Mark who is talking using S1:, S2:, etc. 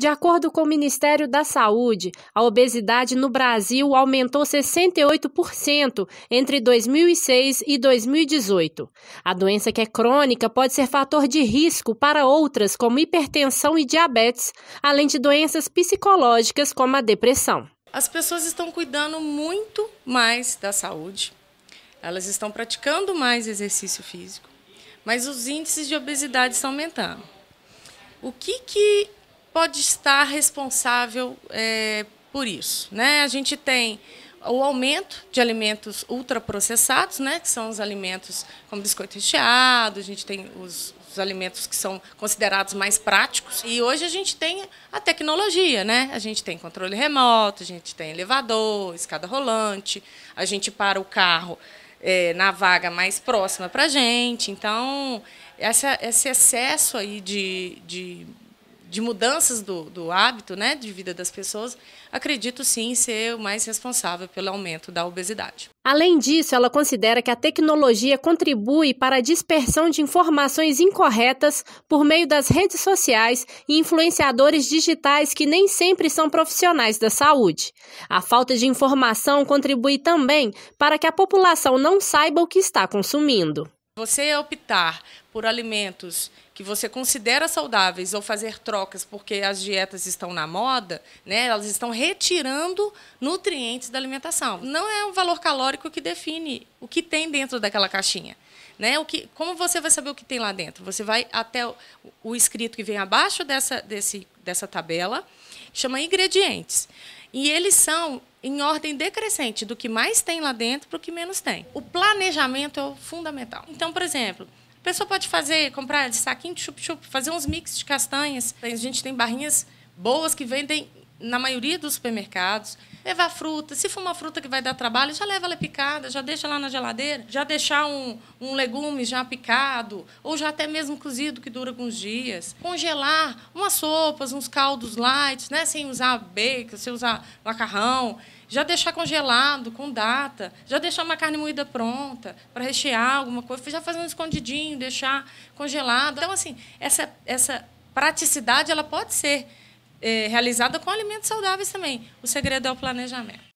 S1: De acordo com o Ministério da Saúde, a obesidade no Brasil aumentou 68% entre 2006 e 2018. A doença que é crônica pode ser fator de risco para outras, como hipertensão e diabetes, além de doenças psicológicas como a depressão.
S2: As pessoas estão cuidando muito mais da saúde, elas estão praticando mais exercício físico, mas os índices de obesidade estão aumentando. O que, que pode estar responsável é, por isso. Né? A gente tem o aumento de alimentos ultraprocessados, né, que são os alimentos como biscoito recheado, a gente tem os, os, alimentos que são considerados mais práticos. E hoje a gente tem a tecnologia, né? A gente tem controle remoto, a gente tem elevador, escada rolante, a gente para o carro é, na vaga mais próxima para a gente. Então, essa, esse excesso aí de, de de mudanças do, do hábito né, de vida das pessoas, acredito sim ser o mais responsável pelo aumento da obesidade.
S1: Além disso, ela considera que a tecnologia contribui para a dispersão de informações incorretas por meio das redes sociais e influenciadores digitais que nem sempre são profissionais da saúde. A falta de informação contribui também para que a população não saiba o que está consumindo
S2: você optar por alimentos que você considera saudáveis ou fazer trocas porque as dietas estão na moda, né, elas estão retirando nutrientes da alimentação. Não é o valor calórico que define o que tem dentro daquela caixinha. Né? O que, como você vai saber o que tem lá dentro? Você vai até o, o escrito que vem abaixo dessa, desse, dessa tabela, chama ingredientes. E eles são em ordem decrescente, do que mais tem lá dentro para o que menos tem. O planejamento é fundamental. Então, por exemplo, a pessoa pode fazer, comprar de saquinho de chup-chup, fazer uns mix de castanhas. A gente tem barrinhas boas que vendem na maioria dos supermercados levar fruta. Se for uma fruta que vai dar trabalho, já leva ela picada, já deixa lá na geladeira. Já deixar um, um legume já picado, ou já até mesmo cozido, que dura alguns dias. Congelar umas sopas, uns caldos light, né? Sem usar bacon, sem usar macarrão já deixar congelado, com data, já deixar uma carne moída pronta para rechear alguma coisa, já fazer um escondidinho, deixar congelado. Então, assim, essa, essa praticidade ela pode ser é, realizada com alimentos saudáveis também. O segredo é o planejamento.